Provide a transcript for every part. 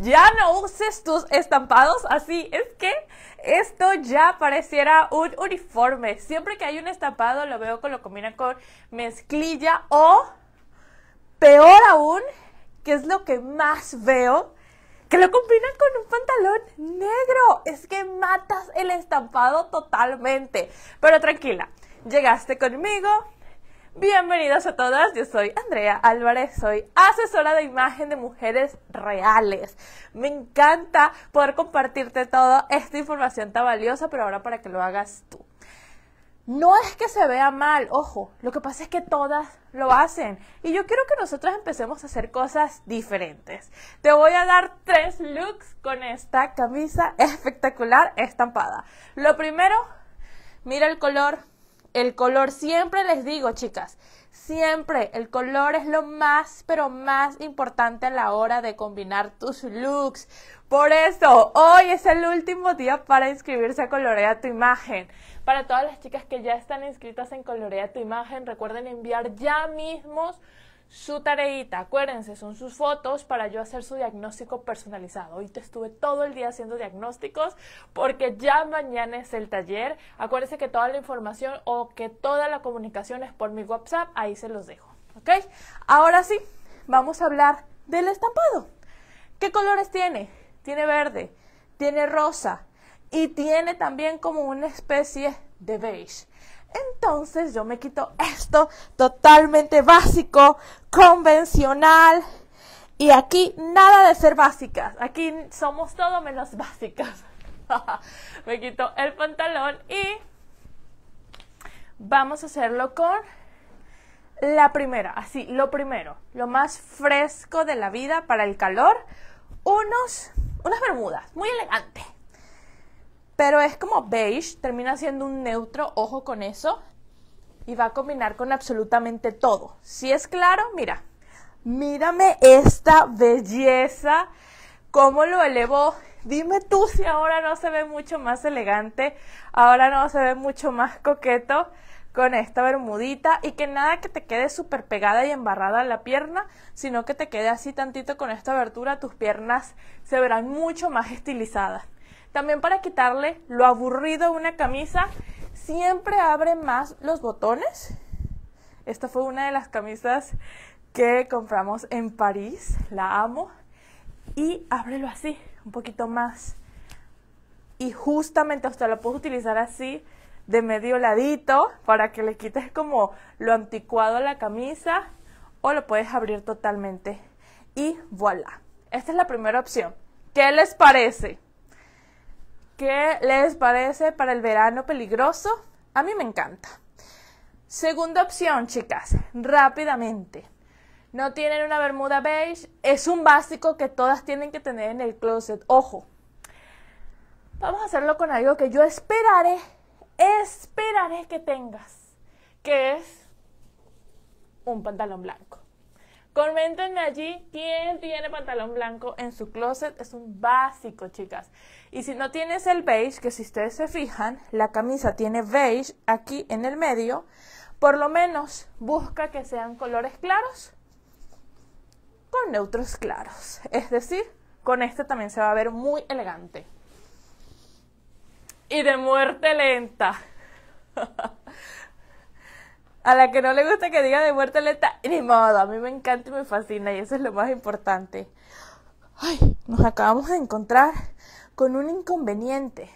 ya no uses tus estampados así. Es que esto ya pareciera un uniforme. Siempre que hay un estampado lo veo que lo combinan con mezclilla o, peor aún, que es lo que más veo, que lo combinan con un pantalón negro. Es que matas el estampado totalmente. Pero tranquila, llegaste conmigo, Bienvenidos a todas, yo soy Andrea Álvarez, soy asesora de imagen de mujeres reales. Me encanta poder compartirte toda esta información tan valiosa, pero ahora para que lo hagas tú. No es que se vea mal, ojo, lo que pasa es que todas lo hacen. Y yo quiero que nosotras empecemos a hacer cosas diferentes. Te voy a dar tres looks con esta camisa espectacular estampada. Lo primero, mira el color, el color, siempre les digo, chicas, siempre el color es lo más, pero más importante a la hora de combinar tus looks. Por eso, hoy es el último día para inscribirse a Colorea tu imagen. Para todas las chicas que ya están inscritas en Colorea tu imagen, recuerden enviar ya mismos su tareita, acuérdense, son sus fotos para yo hacer su diagnóstico personalizado. Hoy te estuve todo el día haciendo diagnósticos porque ya mañana es el taller. Acuérdense que toda la información o que toda la comunicación es por mi WhatsApp, ahí se los dejo. ¿Ok? Ahora sí, vamos a hablar del estampado. ¿Qué colores tiene? Tiene verde, tiene rosa y tiene también como una especie de beige. Entonces yo me quito esto totalmente básico, convencional. Y aquí nada de ser básicas. Aquí somos todo menos básicas. me quito el pantalón y vamos a hacerlo con la primera. Así, lo primero. Lo más fresco de la vida para el calor. Unos, unas bermudas. Muy elegante pero es como beige, termina siendo un neutro, ojo con eso, y va a combinar con absolutamente todo. Si es claro, mira, mírame esta belleza, cómo lo elevó. Dime tú si ahora no se ve mucho más elegante, ahora no se ve mucho más coqueto con esta bermudita y que nada que te quede súper pegada y embarrada la pierna, sino que te quede así tantito con esta abertura, tus piernas se verán mucho más estilizadas. También para quitarle lo aburrido a una camisa, siempre abre más los botones. Esta fue una de las camisas que compramos en París, la amo. Y ábrelo así, un poquito más. Y justamente usted lo puedes utilizar así, de medio ladito, para que le quites como lo anticuado a la camisa. O lo puedes abrir totalmente. Y voilà. Esta es la primera opción. ¿Qué les parece? ¿Qué les parece para el verano peligroso? A mí me encanta. Segunda opción, chicas, rápidamente. No tienen una bermuda beige, es un básico que todas tienen que tener en el closet. Ojo. Vamos a hacerlo con algo que yo esperaré, esperaré que tengas, que es un pantalón blanco. Coméntenme allí quién tiene pantalón blanco en su closet. Es un básico, chicas. Y si no tienes el beige, que si ustedes se fijan, la camisa tiene beige aquí en el medio, por lo menos busca que sean colores claros con neutros claros. Es decir, con este también se va a ver muy elegante. Y de muerte lenta. A la que no le gusta que diga de muerte está ni modo, a mí me encanta y me fascina y eso es lo más importante. Ay, nos acabamos de encontrar con un inconveniente,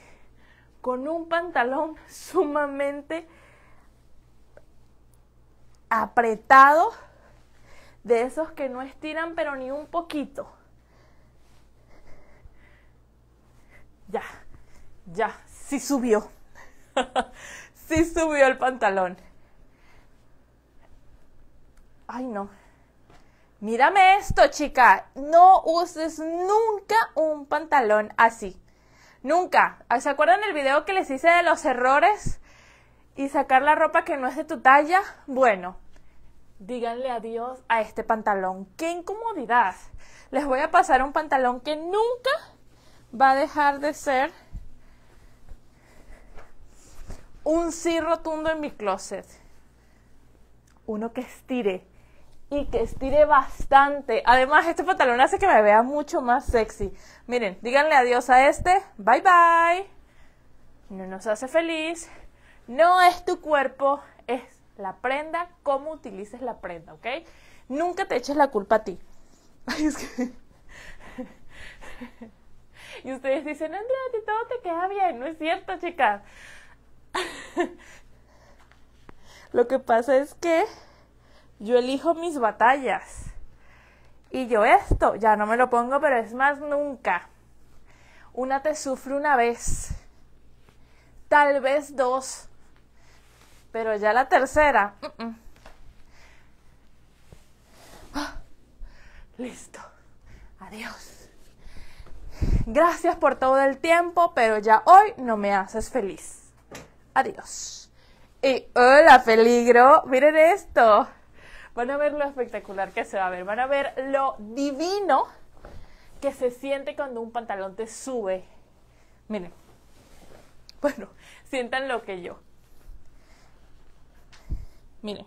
con un pantalón sumamente apretado, de esos que no estiran pero ni un poquito. Ya, ya, sí subió. sí subió el pantalón. Ay, no. Mírame esto, chica. No uses nunca un pantalón así. Nunca. ¿Se acuerdan el video que les hice de los errores y sacar la ropa que no es de tu talla? Bueno, díganle adiós a este pantalón. ¡Qué incomodidad! Les voy a pasar un pantalón que nunca va a dejar de ser un sí rotundo en mi closet. Uno que estire, y que estire bastante. Además, este pantalón hace que me vea mucho más sexy. Miren, díganle adiós a este. Bye bye. No nos hace feliz. No es tu cuerpo, es la prenda, cómo utilices la prenda, ¿ok? Nunca te eches la culpa a ti. y ustedes dicen, Andrea, a ti todo te queda bien. No es cierto, chicas. Lo que pasa es que yo elijo mis batallas. Y yo esto, ya no me lo pongo, pero es más nunca. Una te sufre una vez, tal vez dos, pero ya la tercera. ¡Ah! listo. Adiós. Gracias por todo el tiempo, pero ya hoy no me haces feliz. Adiós. Y hola, peligro. Miren esto van a ver lo espectacular que se va a ver, van a ver lo divino que se siente cuando un pantalón te sube. Miren, bueno, sientan lo que yo. Miren,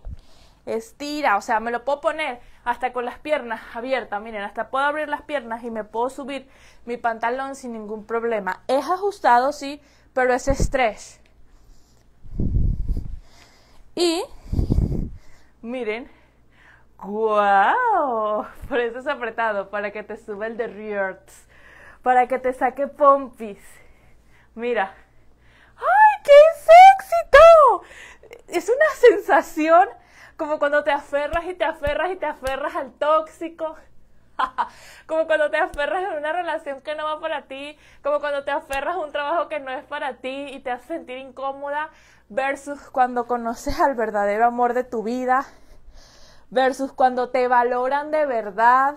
estira, o sea, me lo puedo poner hasta con las piernas abiertas, miren, hasta puedo abrir las piernas y me puedo subir mi pantalón sin ningún problema. Es ajustado, sí, pero es estrés. Y miren ¡Guau! Por eso es apretado, para que te suba el de Riots, para que te saque pompis. Mira. ¡Ay, qué éxito! Es una sensación como cuando te aferras y te aferras y te aferras al tóxico. como cuando te aferras en una relación que no va para ti, como cuando te aferras a un trabajo que no es para ti y te hace sentir incómoda versus cuando conoces al verdadero amor de tu vida versus cuando te valoran de verdad,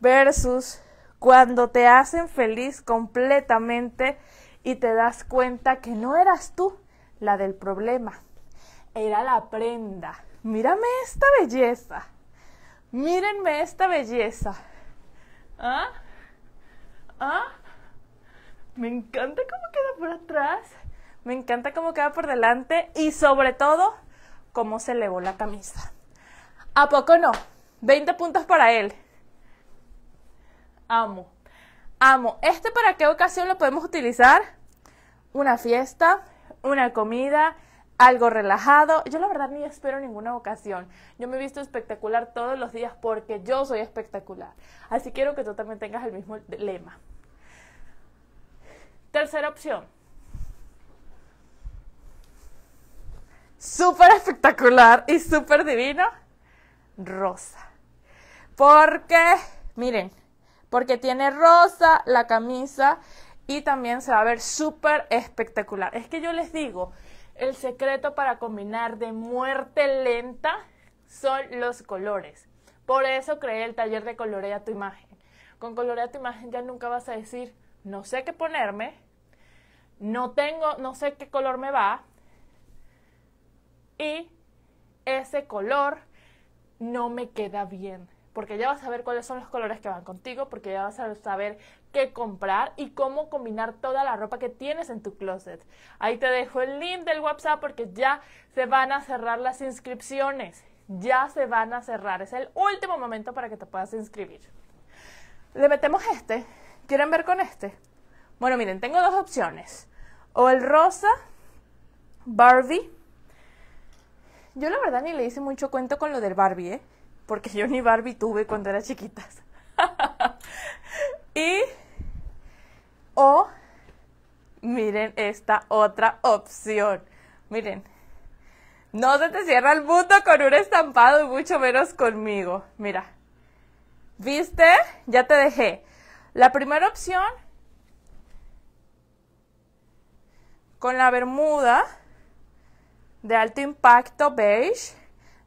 versus cuando te hacen feliz completamente y te das cuenta que no eras tú la del problema, era la prenda. Mírame esta belleza, mírenme esta belleza. ¿Ah? ¿Ah? Me encanta cómo queda por atrás, me encanta cómo queda por delante y sobre todo cómo se elevó la camisa. ¿A poco no? 20 puntos para él. Amo. Amo. ¿Este para qué ocasión lo podemos utilizar? Una fiesta, una comida, algo relajado. Yo la verdad ni espero ninguna ocasión. Yo me he visto espectacular todos los días porque yo soy espectacular. Así quiero que tú también tengas el mismo lema. Tercera opción. súper espectacular y súper divino, rosa. Porque, miren, porque tiene rosa la camisa y también se va a ver súper espectacular. Es que yo les digo, el secreto para combinar de muerte lenta son los colores. Por eso creé el taller de colorea tu imagen. Con colorea tu imagen ya nunca vas a decir, no sé qué ponerme, no tengo, no sé qué color me va, y ese color no me queda bien. Porque ya vas a ver cuáles son los colores que van contigo, porque ya vas a saber qué comprar y cómo combinar toda la ropa que tienes en tu closet. Ahí te dejo el link del WhatsApp porque ya se van a cerrar las inscripciones. Ya se van a cerrar. Es el último momento para que te puedas inscribir. Le metemos este. ¿Quieren ver con este? Bueno, miren, tengo dos opciones. O el rosa Barbie yo la verdad ni le hice mucho cuento con lo del Barbie, ¿eh? Porque yo ni Barbie tuve cuando era chiquitas. y... O... Miren esta otra opción. Miren. No se te cierra el buto con un estampado y mucho menos conmigo. Mira. ¿Viste? Ya te dejé. La primera opción con la bermuda de alto impacto beige,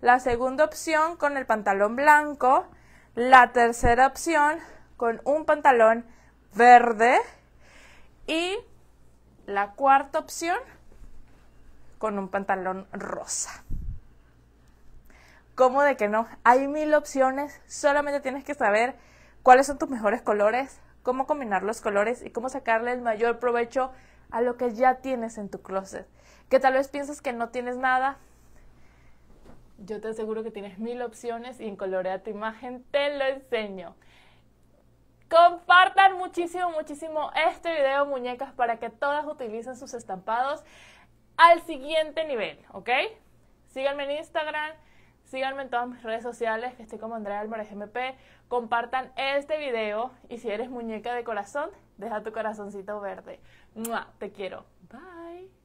la segunda opción con el pantalón blanco, la tercera opción con un pantalón verde y la cuarta opción con un pantalón rosa. ¿Cómo de que no? Hay mil opciones, solamente tienes que saber cuáles son tus mejores colores, cómo combinar los colores y cómo sacarle el mayor provecho a lo que ya tienes en tu closet. Que tal vez piensas que no tienes nada. Yo te aseguro que tienes mil opciones y en Colorea tu imagen te lo enseño. Compartan muchísimo, muchísimo este video, muñecas, para que todas utilicen sus estampados al siguiente nivel, ¿ok? Síganme en Instagram, síganme en todas mis redes sociales, que estoy como Andrea Álvarez GMP. Compartan este video y si eres muñeca de corazón, deja tu corazoncito verde. Te quiero. Bye.